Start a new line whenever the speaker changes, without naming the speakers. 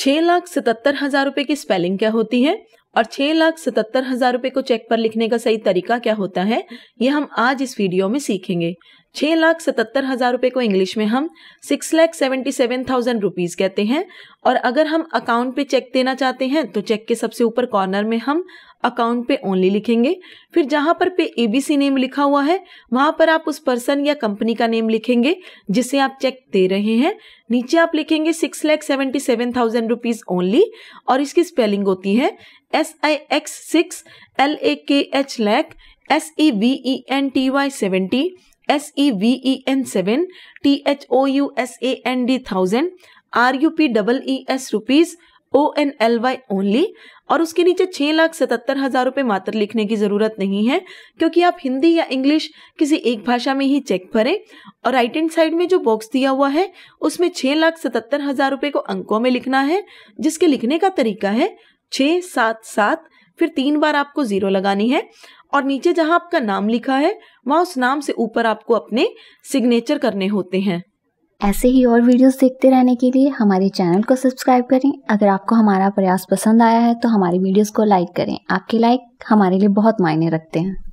छह लाख सतहत्तर हजार रुपए की स्पेलिंग क्या होती है और छह लाख सतहत्तर हजार रूपए को चेक पर लिखने का सही तरीका क्या होता है ये हम आज इस वीडियो में सीखेंगे छह लाख सतहत्तर हजार रूपए को इंग्लिश में हम six lakh seventy seven thousand rupees कहते हैं और अगर हम अकाउंट पे चेक देना चाहते हैं तो चेक के सबसे ऊपर कॉर्नर में हम अकाउंट पे ओनली लिखेंगे फिर जहां पर पे एबीसी नेम लिखा हुआ है वहां पर आप उस पर्सन या कंपनी का नेम लिखेंगे जिसे आप चेक दे रहे हैं नीचे आप लिखेंगे six lakh seventy seven thousand rupees only और इसकी स्पेलिंग होती है S I X six L A K H lakh S E V E N T Y seventy S E V E N seven T H O U S A N D thousand R U P double E S rupees O N L Y only और उसके नीचे छह लाख सतहत्तर हज़ार रुपए मात्र लिखने की ज़रूरत नहीं है क्योंकि आप हिंदी या इंग्लिश किसी एक भाषा में ही चेक भरें और राइट हैंड साइड में जो बॉक्स दिया हुआ है उसमें छह लाख सतहत्तर हज़ार रुपए को अंकों में लिखना है जिसके लिखने का तरीका है छः सात सात फिर तीन बार आपको ज़ीरो लगानी है और नीचे जहां आपका नाम लिखा है वहां उस नाम से ऊपर आपको अपने सिग्नेचर करने होते हैं
ऐसे ही और वीडियोस देखते रहने के लिए हमारे चैनल को सब्सक्राइब करें अगर आपको हमारा प्रयास पसंद आया है तो हमारी वीडियोस को लाइक करें आपके लाइक हमारे लिए बहुत मायने रखते हैं